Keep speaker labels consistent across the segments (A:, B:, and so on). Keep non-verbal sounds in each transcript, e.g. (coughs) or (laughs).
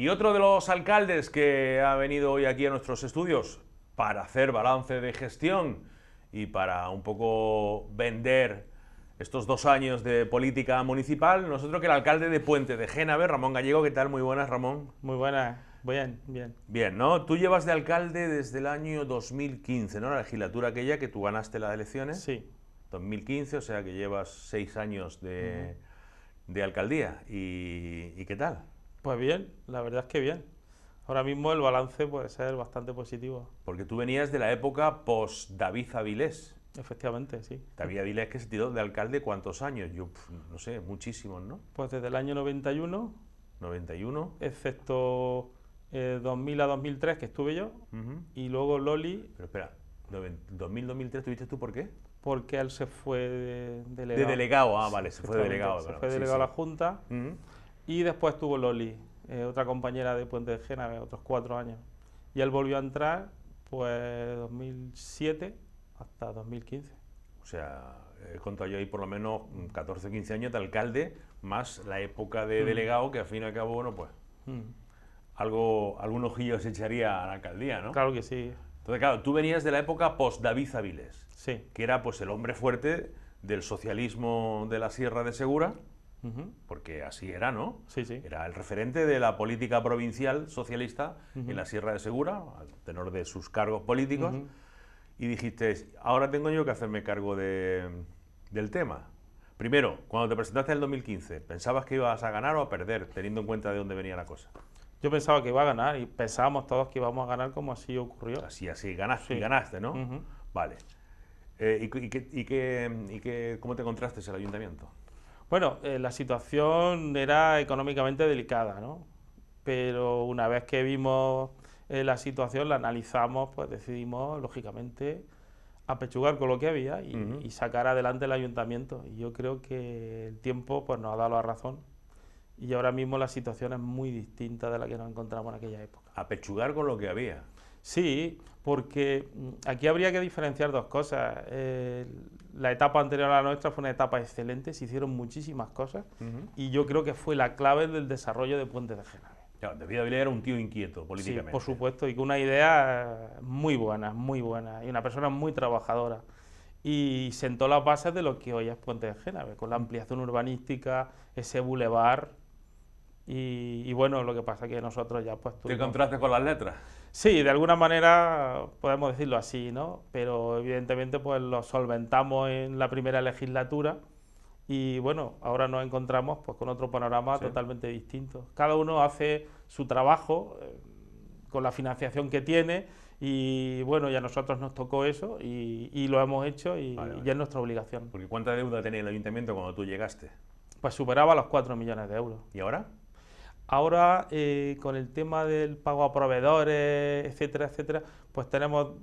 A: Y otro de los alcaldes que ha venido hoy aquí a nuestros estudios para hacer balance de gestión y para un poco vender estos dos años de política municipal, nosotros que el alcalde de Puente de Génave, Ramón Gallego, ¿qué tal? Muy buenas, Ramón. Muy buenas, bien, bien. Bien, ¿no? Tú llevas de alcalde desde el año 2015, ¿no? La legislatura aquella que tú ganaste las elecciones. Sí. 2015, o sea que llevas seis años de, alcaldía. ¿Y, ¿Y, qué tal? Pues bien, la verdad es que bien. Ahora mismo el balance puede ser bastante positivo. Porque tú venías de la época post-David Avilés. Efectivamente, sí. David Avilés que se tiró de alcalde cuántos años, yo no sé, muchísimos, ¿no? Pues desde el año 91. 91. Excepto 2000 eh, a 2003 que estuve yo y luego Loli... Pero espera, 2000-2003 tuviste tú por qué? Porque él se fue de delegado. De delegado, ah, vale, se fue delegado. Se fue delegado a la Junta. Y después tuvo Loli, eh, otra compañera de Puente de Génave, otros cuatro años. Y él volvió a entrar, pues, 2007 hasta 2015. O sea, he contado yo ahí por lo menos 14, 15 años de alcalde, más la época de mm. delegado, que al fin y al cabo, bueno, pues, mm. algo, algún ojillo se echaría a la alcaldía, ¿no? Claro que sí. Entonces, claro, tú venías de la época post-David Aviles. sí. que era, pues, el hombre fuerte del socialismo de la Sierra de Segura porque así era, ¿no? Sí, sí. Era el referente de la política provincial socialista en la Sierra de Segura, al tenor de sus cargos políticos, y dijiste, ahora tengo yo que hacerme cargo del tema. Primero, cuando te presentaste en el 2015, ¿pensabas que ibas a ganar o a perder, teniendo en cuenta de dónde venía la cosa? Yo pensaba que iba a ganar y pensábamos todos que íbamos a ganar como así ocurrió. Así, así, ganaste, y ganaste, ¿no? Vale. Eh, ¿y, qué, cómo te contrastes el ayuntamiento? Bueno, eh, la situación era económicamente delicada, ¿no? Pero una vez que vimos eh, la situación, la analizamos, pues decidimos, lógicamente, apechugar con lo que había y, sacar adelante el ayuntamiento. Y yo creo que el tiempo pues, nos ha dado la razón. Y ahora mismo la situación es muy distinta de la que nos encontramos en aquella época. Apechugar con lo que había. Sí, porque mm, aquí habría que diferenciar dos cosas. Eh, la etapa anterior a la nuestra fue una etapa excelente, se hicieron muchísimas cosas y yo creo que fue la clave del desarrollo de Puente de Genave. Ya, David era un tío inquieto políticamente. Sí, por supuesto, y con una idea muy buena, muy buena, y una persona muy trabajadora. Y sentó las bases de lo que hoy es Puente de Génave, con la ampliación urbanística, ese bulevar. Y, bueno, lo que pasa es que nosotros ya pues... Tuvimos... ¿Te con las letras? Sí, de alguna manera podemos decirlo así, ¿no? Pero evidentemente pues lo solventamos en la primera legislatura y bueno, ahora nos encontramos pues con otro panorama totalmente distinto. Cada uno hace su trabajo eh, con la financiación que tiene y bueno, ya a nosotros nos tocó eso y, lo hemos hecho y, es nuestra obligación. Porque ¿cuánta deuda tenía el ayuntamiento cuando tú llegaste? Pues superaba los 4 millones de euros. ¿Y ahora? Ahora, eh, con el tema del pago a proveedores, etcétera, etcétera, pues tenemos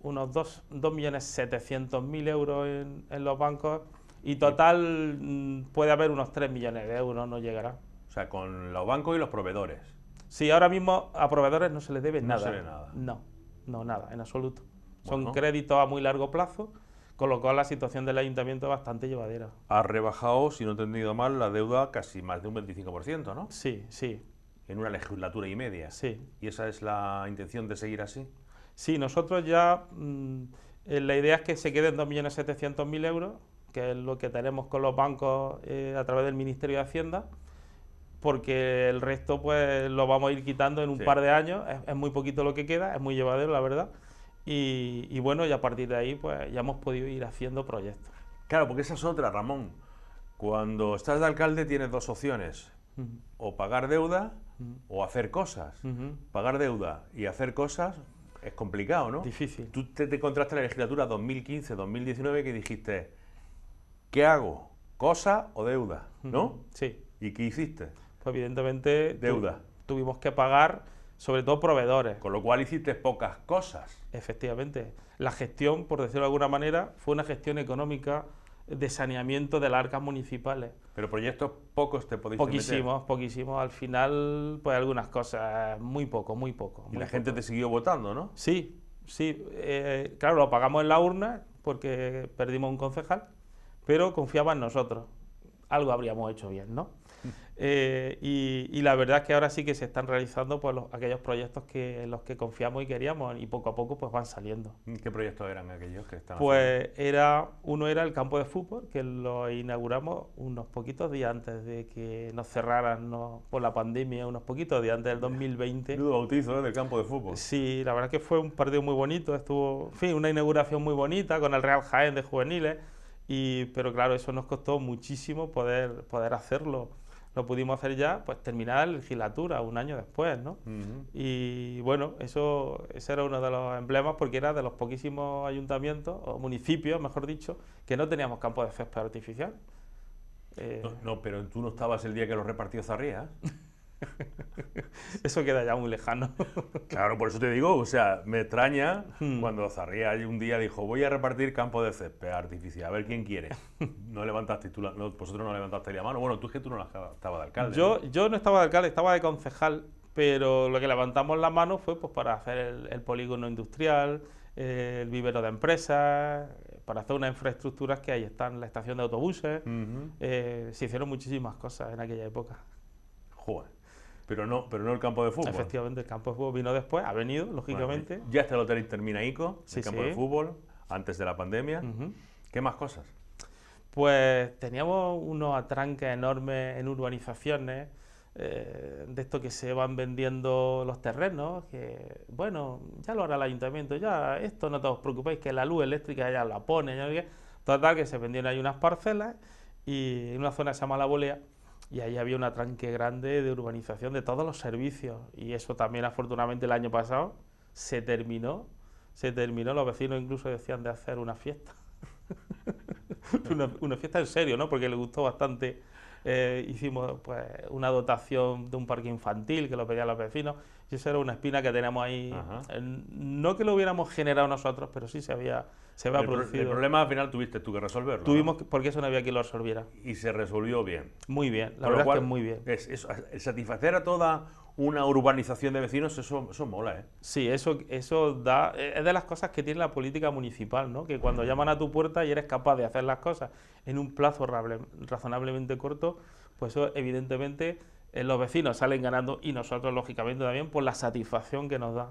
A: unos 2.700.000 euros en, los bancos y total mm, puede haber unos 3 millones de euros, no llegará. O sea, con los bancos y los proveedores. Sí, ahora mismo a proveedores no se les debe nada. No se debe nada. No, no, nada, en absoluto. Son créditos a muy largo plazo colocó la situación del ayuntamiento bastante llevadera. Ha rebajado, si no he entendido mal, la deuda casi más de un 25%, ¿no? Sí, sí. En una legislatura y media. Sí. ¿Y esa es la intención de seguir así? Sí, nosotros ya... Mm, eh, la idea es que se queden 2.700.000 euros, que es lo que tenemos con los bancos eh, a través del Ministerio de Hacienda porque el resto pues lo vamos a ir quitando en un par de años, es, muy poquito lo que queda, es muy llevadero la verdad, y, bueno, y a partir de ahí pues ya hemos podido ir haciendo proyectos. Claro, porque esa es otra, Ramón. Cuando estás de alcalde tienes dos opciones, o pagar deuda o hacer cosas. Pagar deuda y hacer cosas es complicado, ¿no? Difícil. Tú te, te la legislatura 2015-2019 que dijiste, ¿qué hago? ¿Cosa o deuda? ¿No? Sí. ¿Y qué hiciste? Pues evidentemente... Deuda. tuvimos que pagar sobre todo proveedores. Con lo cual hiciste pocas cosas. Efectivamente. La gestión, por decirlo de alguna manera, fue una gestión económica de saneamiento de las arcas municipales. Pero proyectos pocos te podéis Poquísimos, poquísimos. Al final, pues algunas cosas, muy poco, muy poco. y la gente te siguió votando, ¿no? Sí, sí. Eh, claro, lo pagamos en la urna porque perdimos un concejal, pero confiaba en nosotros. Algo habríamos hecho bien, ¿no? Eh, y, la verdad es que ahora sí que se están realizando pues, los, aquellos proyectos que, en los que confiamos y queríamos y poco a poco pues, van saliendo. ¿Qué proyectos eran aquellos que estaban? Pues era, uno era el campo de fútbol, que lo inauguramos unos poquitos días antes de que nos cerraran por la pandemia, unos poquitos días antes del 2020. Nudo bautizo ¿eh? del campo de fútbol. Sí, la verdad que fue un partido muy bonito, estuvo, fin, una inauguración muy bonita con el Real Jaén de juveniles, y, pero claro, eso nos costó muchísimo poder, poder hacerlo lo pudimos hacer ya, pues terminar la legislatura, un año después, ¿no? Y bueno, eso, ese era uno de los emblemas porque era de los poquísimos ayuntamientos, o municipios, mejor dicho, que no teníamos campo de césped artificial. no, eh, pero tú no estabas el día que lo repartió Zarría. ¿eh? (laughs) (laughs) Eso queda ya muy lejano. (laughs) Claro, por eso te digo, o sea, me extraña hmm. cuando Zarría un día dijo, voy a repartir campo de césped artificial, a ver quién quiere. (laughs) No levantaste, vosotros no levantaste la mano. Bueno, tú es que tú no estabas de alcalde. Yo ¿no? yo no estaba de alcalde, estaba de concejal, pero lo que levantamos la mano fue pues, para hacer el, polígono industrial, eh, el vivero de empresas, eh, para hacer unas infraestructuras que ahí están, la estación de autobuses. Eh, se hicieron muchísimas cosas en aquella época. Joder pero no, pero no el campo de fútbol. Efectivamente, el campo de fútbol vino después, ha venido, lógicamente. ya está el hotel termina ICO, el campo de fútbol, antes de la pandemia. ¿Qué más cosas? Pues teníamos unos atranques enormes en urbanizaciones, eh, de esto que se van vendiendo los terrenos, que bueno, ya lo hará el ayuntamiento, ya esto no te os preocupéis, que la luz eléctrica ya la pone, ya, total que se vendieron ahí unas parcelas y en una zona se llama La Bolea, y ahí había una tranque grande de urbanización de todos los servicios y eso también afortunadamente el año pasado se terminó, se terminó, los vecinos incluso decían de hacer una fiesta. (laughs) (laughs) una, fiesta en serio, ¿no? Porque le gustó bastante. Eh, hicimos pues, una dotación de un parque infantil que lo pedían los vecinos. Y esa era una espina que teníamos ahí. no que lo hubiéramos generado nosotros, pero sí se había, se había producido. el problema al final tuviste tú que resolverlo. Tuvimos, porque eso no había quien lo resolviera. Y se resolvió bien. Muy bien, la verdad es que muy bien. Es, satisfacer a toda una urbanización de vecinos, eso, eso mola, ¿eh? Sí, eso, eso da, eh, es de las cosas que tiene la política municipal, ¿no? Que cuando llaman a tu puerta y eres capaz de hacer las cosas en un plazo razonablemente corto, pues eso evidentemente eh, los vecinos salen ganando y nosotros lógicamente también por la satisfacción que nos da.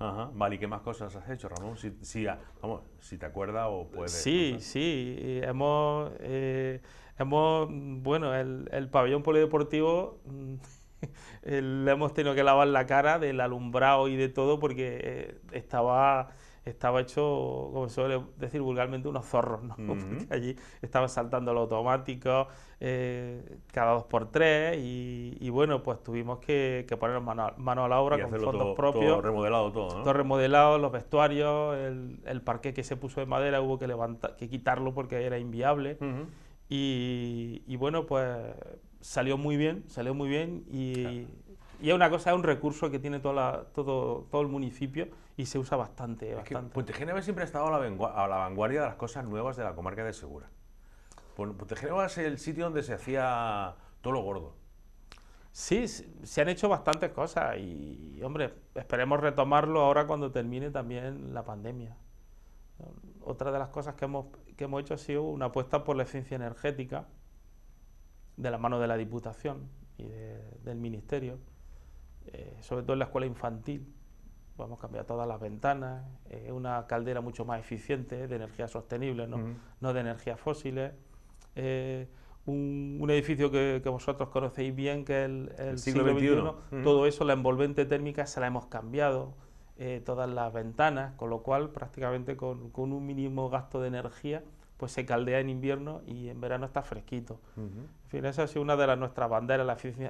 A: Ajá, vale, ¿y qué más cosas has hecho, Ramón? Si, si, ah, vamos, si te acuerdas o puedes... Sí, sí, hemos, eh, hemos, bueno, el, el pabellón polideportivo... Mm, (laughs) Eh, le hemos tenido que lavar la cara del alumbrado y de todo porque eh, estaba estaba hecho, como suele decir vulgarmente, unos zorros, (laughs) allí estaba saltando los automático eh, cada dos por tres y, bueno, pues tuvimos que, poner mano, a la obra con fondos propios. Todo remodelado todo, remodelado, los vestuarios, el, parque que se puso de madera hubo que, levantar, que quitarlo porque era inviable. y, bueno, pues salió muy bien, salió muy bien y, es una cosa, es un recurso que tiene todo, todo el municipio y se usa bastante. Es Puente siempre ha estado a la, vanguardia de las cosas nuevas de la comarca de Segura. Puente es el sitio donde se hacía todo lo gordo. Sí, se han hecho bastantes cosas y, hombre, esperemos retomarlo ahora cuando termine también la pandemia. Otra de las cosas que hemos, que hemos hecho ha sido una apuesta por la eficiencia energética, de la mano de la Diputación y del Ministerio, eh, sobre todo en la escuela infantil. Vamos a cambiar todas las ventanas, eh, una caldera mucho más eficiente de energía sostenible, no, de energías fósiles. Eh, un, edificio que, vosotros conocéis bien, que es el, siglo, XXI, todo eso, la envolvente térmica, se la hemos cambiado, todas las ventanas, con lo cual prácticamente con, un mínimo gasto de energía pues se caldea en invierno y en verano está fresquito. En fin, esa ha sido una de las nuestras banderas,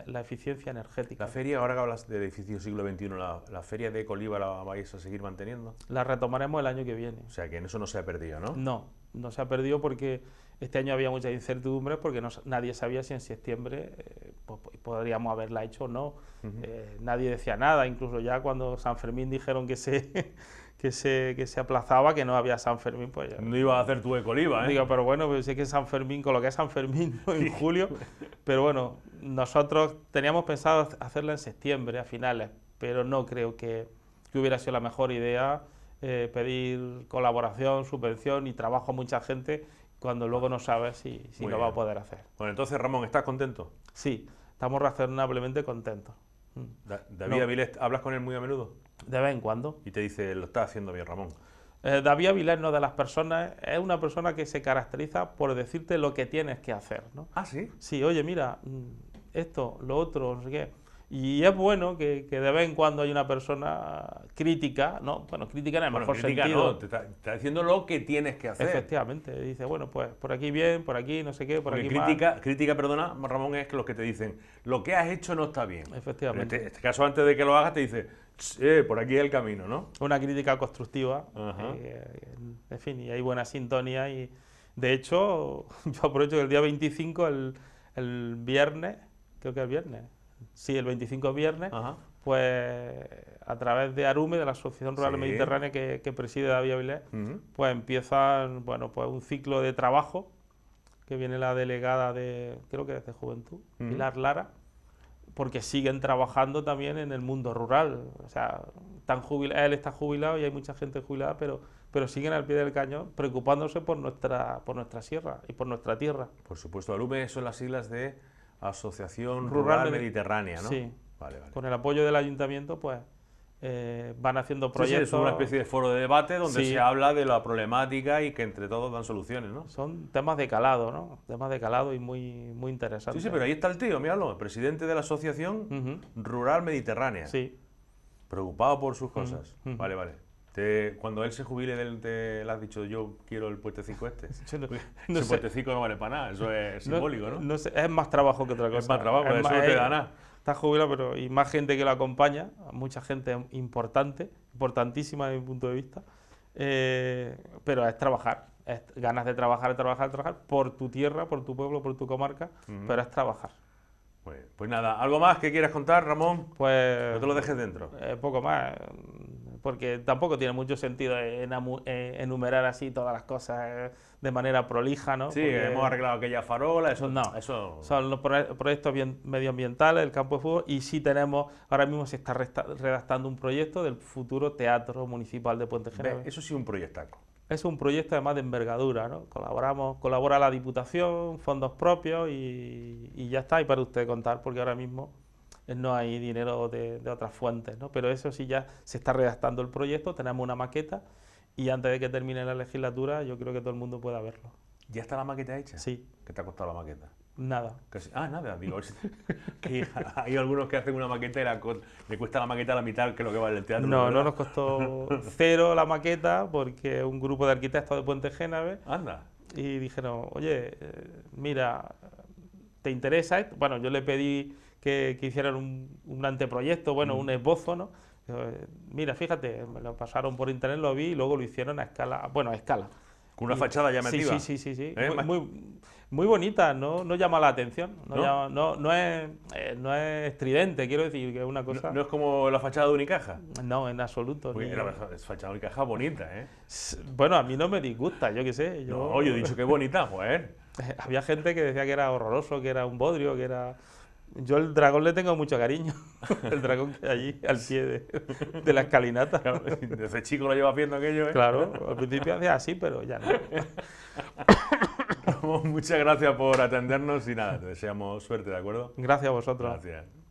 A: la eficiencia, energética. ¿La feria, ahora que hablas del edificio siglo XXI, la, la feria de Coliva la vais a seguir manteniendo? La retomaremos el año que viene. O sea, que en eso no se ha perdido, ¿no? No, no se ha perdido porque este año había mucha incertidumbres porque nadie sabía si en septiembre eh, podríamos haberla hecho o no. Eh, nadie decía nada, incluso ya cuando San Fermín dijeron que se, (laughs) que se, que se aplazaba, que no había San Fermín, pues ya. No iba a hacer tu ecoliva, ¿eh? Digo, pero bueno, pues sé que San Fermín, coloqué San Fermín en julio, (laughs) pero bueno, nosotros teníamos pensado hacerla en septiembre, a finales, pero no creo que, hubiera sido la mejor idea eh, pedir colaboración, subvención y trabajo a mucha gente cuando luego no sabes si, lo va a poder hacer. Bueno, entonces Ramón, ¿estás contento? Sí, estamos razonablemente contentos. Mm. David Avilés, ¿hablas con él muy a menudo? De vez en cuando. Y te dice, lo está haciendo bien, Ramón. Eh, David Avilés no de las personas, es una persona que se caracteriza por decirte lo que tienes que hacer, ¿no? Ah, sí. Sí, oye, mira, mm, esto, lo otro, no sé qué y es bueno que, de vez en cuando hay una persona crítica, ¿no? Bueno, crítica en el mejor sentido. te, está, diciendo lo que tienes que hacer. Efectivamente. Dice, bueno, pues por aquí bien, por aquí no sé qué, por aquí crítica, mal. Crítica, perdona, Ramón, es que los que te dicen, lo que has hecho no está bien. Efectivamente. En este, este, caso, antes de que lo hagas, te dice, eh, por aquí es el camino, ¿no? Una crítica constructiva. Eh, eh, en fin, y hay buena sintonía. y De hecho, (laughs) yo aprovecho que el día 25, el, el viernes, creo que el viernes, sí, el 25 viernes, pues a través de Arume, de la Asociación Rural Mediterránea que, preside David Avilés, pues empieza bueno, pues un ciclo de trabajo que viene la delegada de, creo que desde Juventud, Pilar Lara, porque siguen trabajando también en el mundo rural. O sea, él está jubilado y hay mucha gente jubilada, pero, pero siguen al pie del cañón preocupándose por nuestra, por nuestra sierra y por nuestra tierra. Por supuesto, ARUME son las siglas de Asociación Rural, Mediterránea, ¿no? Sí. Vale, vale. Con el apoyo del ayuntamiento, pues eh, van haciendo proyectos. es una especie de foro de debate donde se habla de la problemática y que entre todos dan soluciones, ¿no? Son temas de calado, ¿no? Temas de calado y muy, muy interesantes. Sí, sí, pero ahí está el tío, míralo, el presidente de la Asociación Rural Mediterránea. Sí. Preocupado por sus cosas. Vale, vale. Este, cuando él se jubile, te, le has dicho, yo quiero el 5 este. (laughs) Pues, el no, no no vale para nada, eso es simbólico, ¿no? es más trabajo que otra cosa. Es trabajo, eso no te nada. Está jubilado, pero y más gente que lo acompaña, mucha gente importante, importantísima desde mi punto de vista. Eh, pero es trabajar, ganas de trabajar, de trabajar, de trabajar por tu tierra, por tu pueblo, por tu comarca, pero es trabajar. Pues, pues, nada, ¿algo más que quieras contar, Ramón? Pues. te lo dejes dentro. Eh, poco más porque tampoco tiene mucho sentido eh, eh, enumerar así todas las cosas eh, de manera prolija, ¿no? Sí, hemos arreglado aquella farola, eso no, eso... Son los proyectos medioambientales el campo de fútbol y sí tenemos, ahora mismo se está redactando un proyecto del futuro Teatro Municipal de Puente General. Eso sí un proyectaco. Es un proyecto además de envergadura, ¿no? Colaboramos, colabora la Diputación, fondos propios y ya está, y para usted contar, porque ahora mismo no hay dinero de, otras fuentes, ¿no? Pero eso sí ya se está redactando el proyecto, tenemos una maqueta y antes de que termine la legislatura yo creo que todo el mundo pueda verlo. ¿Ya está la maqueta hecha? Sí. ¿Qué te ha costado la maqueta? Nada. ah, nada, digo. (laughs) hay algunos que hacen una maqueta y la, le cuesta la maqueta la mitad que lo que vale el teatro. No, no nos costó (laughs) cero la maqueta porque un grupo de arquitectos de Puente Génave. Anda. Y dijeron, oye, eh, mira, ¿te interesa Bueno, yo le pedí que, hicieron hicieran un, anteproyecto, bueno, un mm. esbozo, ¿no? Eh, mira, fíjate, lo pasaron por internet, lo vi y luego lo hicieron a escala, bueno, a escala. Con una fachada llamativa. Sí, sí, sí, sí. sí. Muy, muy, bonita, no, no llama la atención, no, es, eh, no es estridente, quiero decir que es una cosa... No, es como la fachada de Unicaja? No, en absoluto. es fachada de Unicaja bonita, ¿eh? Bueno, a mí no me disgusta, yo qué sé. Yo... No, yo he dicho que es bonita, pues. (laughs) Había gente que decía que era horroroso, que era un bodrio, que era... Yo al dragón le tengo mucho cariño. (laughs) El dragón que hay allí, al pie de, la escalinata. Ese chico lo lleva viendo aquello, ¿eh? Claro, al principio hacía así, pero ya no. (coughs) muchas gracias por atendernos y nada, te deseamos suerte, ¿de acuerdo? Gracias a vosotros. Gracias.